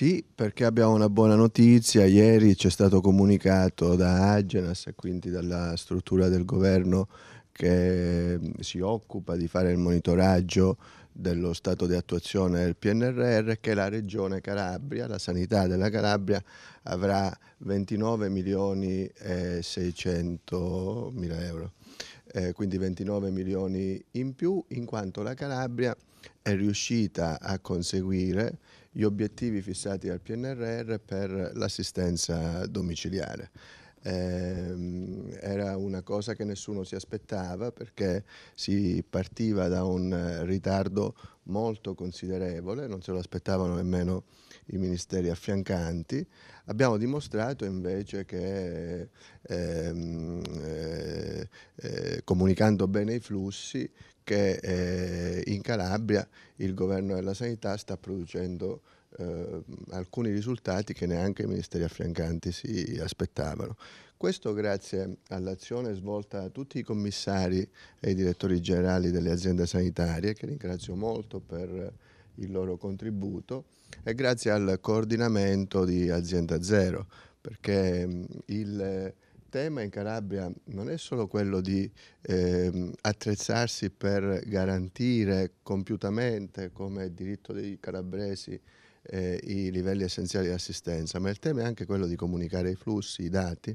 Sì, perché abbiamo una buona notizia. Ieri c'è stato comunicato da Agenas e quindi dalla struttura del governo che mm, si occupa di fare il monitoraggio dello stato di attuazione del PNRR che la regione Calabria, la sanità della Calabria avrà 29 milioni e 600 mila euro eh, quindi 29 milioni in più, in quanto la Calabria è riuscita a conseguire gli obiettivi fissati dal PNRR per l'assistenza domiciliare. Ehm, era una cosa che nessuno si aspettava perché si partiva da un ritardo molto considerevole, non se lo aspettavano nemmeno i ministeri affiancanti. Abbiamo dimostrato invece che ehm, eh, eh, comunicando bene i flussi che eh, in Calabria il governo della sanità sta producendo eh, alcuni risultati che neanche i ministeri affiancanti si aspettavano. Questo grazie all'azione svolta da tutti i commissari e i direttori generali delle aziende sanitarie, che ringrazio molto per il loro contributo, e grazie al coordinamento di Azienda Zero, perché il tema in Calabria non è solo quello di eh, attrezzarsi per garantire compiutamente come diritto dei calabresi eh, i livelli essenziali di assistenza, ma il tema è anche quello di comunicare i flussi, i dati,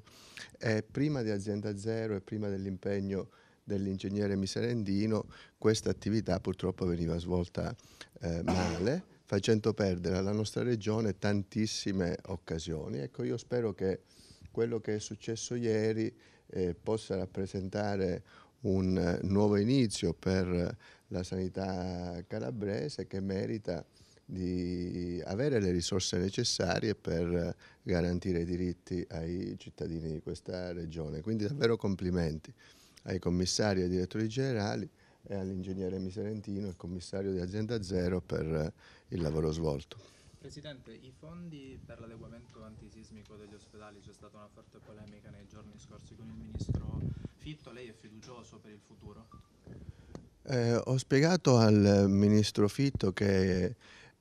e prima di Azienda Zero e prima dell'impegno dell'ingegnere miserendino questa attività purtroppo veniva svolta eh, male, facendo perdere alla nostra regione tantissime occasioni. Ecco, io spero che quello che è successo ieri eh, possa rappresentare un eh, nuovo inizio per la sanità calabrese che merita di avere le risorse necessarie per garantire i diritti ai cittadini di questa regione. Quindi davvero complimenti ai commissari e ai direttori generali e all'ingegnere Miserentino, il commissario di Azienda Zero, per il lavoro svolto. Presidente, i fondi per l'adeguamento antisismico degli ospedali, c'è stata una forte polemica nei giorni scorsi con il ministro Fitto, lei è fiducioso per il futuro? Eh, ho spiegato al ministro Fitto che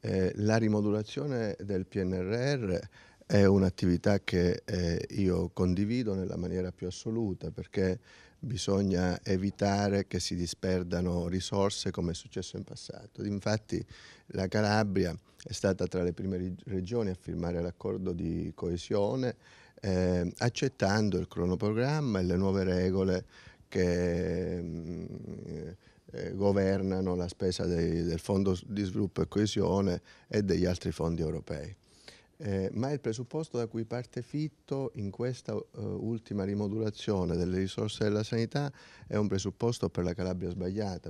eh, la rimodulazione del PNRR è un'attività che eh, io condivido nella maniera più assoluta perché bisogna evitare che si disperdano risorse come è successo in passato. Infatti la Calabria è stata tra le prime regioni a firmare l'accordo di coesione eh, accettando il cronoprogramma e le nuove regole che... Mh, mm, eh, governano la spesa dei, del Fondo di sviluppo e coesione e degli altri fondi europei. Eh, ma il presupposto da cui parte Fitto in questa uh, ultima rimodulazione delle risorse della sanità è un presupposto per la Calabria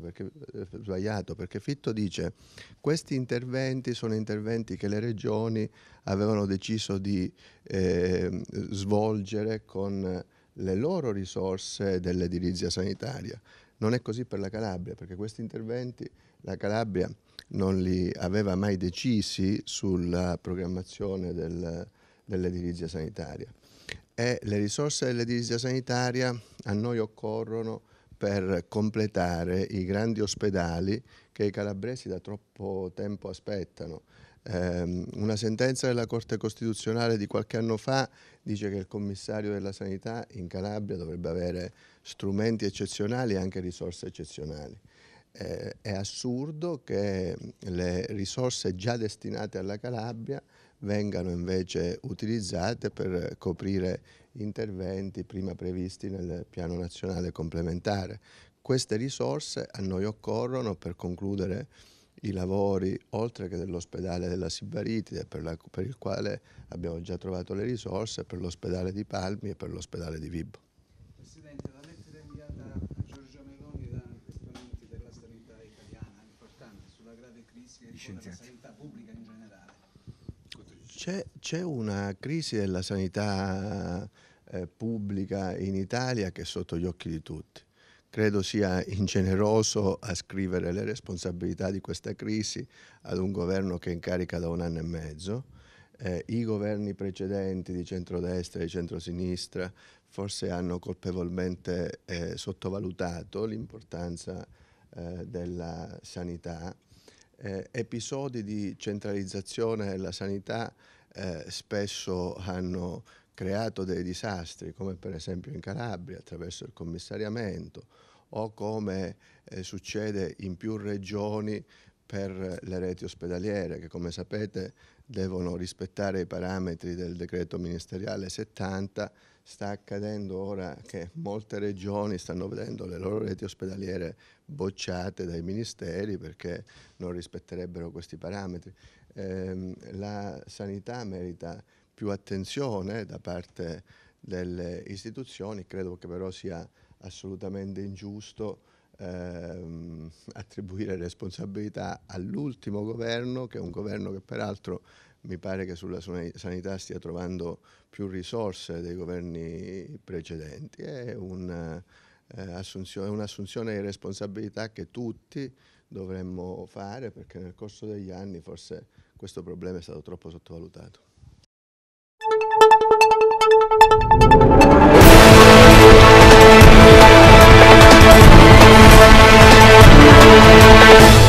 perché, eh, sbagliato perché Fitto dice che questi interventi sono interventi che le regioni avevano deciso di eh, svolgere con le loro risorse dell'edilizia sanitaria. Non è così per la Calabria, perché questi interventi la Calabria non li aveva mai decisi sulla programmazione del, dell'edilizia sanitaria. E le risorse dell'edilizia sanitaria a noi occorrono per completare i grandi ospedali che i calabresi da troppo tempo aspettano. Ehm, una sentenza della Corte Costituzionale di qualche anno fa dice che il commissario della sanità in Calabria dovrebbe avere strumenti eccezionali e anche risorse eccezionali. Eh, è assurdo che le risorse già destinate alla Calabria vengano invece utilizzate per coprire interventi prima previsti nel piano nazionale complementare. Queste risorse a noi occorrono per concludere i lavori, oltre che dell'ospedale della Sibaritide, per, la, per il quale abbiamo già trovato le risorse, per l'ospedale di Palmi e per l'ospedale di Vibo. Presidente, la lettera inviata a Giorgia Meloni da esponenti della sanità italiana importante sulla grave crisi della sanità pubblica in generale. C'è una crisi della sanità eh, pubblica in Italia che è sotto gli occhi di tutti credo sia ingeneroso ascrivere le responsabilità di questa crisi ad un governo che è in carica da un anno e mezzo. Eh, I governi precedenti di centrodestra e di centrosinistra forse hanno colpevolmente eh, sottovalutato l'importanza eh, della sanità. Eh, episodi di centralizzazione della sanità eh, spesso hanno creato dei disastri, come per esempio in Calabria attraverso il commissariamento o come eh, succede in più regioni per le reti ospedaliere che come sapete devono rispettare i parametri del decreto ministeriale 70, sta accadendo ora che molte regioni stanno vedendo le loro reti ospedaliere bocciate dai ministeri perché non rispetterebbero questi parametri. Eh, la sanità merita più attenzione da parte delle istituzioni, credo che però sia assolutamente ingiusto ehm, attribuire responsabilità all'ultimo governo, che è un governo che peraltro mi pare che sulla sanità stia trovando più risorse dei governi precedenti. È eh, un'assunzione eh, di responsabilità che tutti dovremmo fare perché nel corso degli anni forse questo problema è stato troppo sottovalutato. you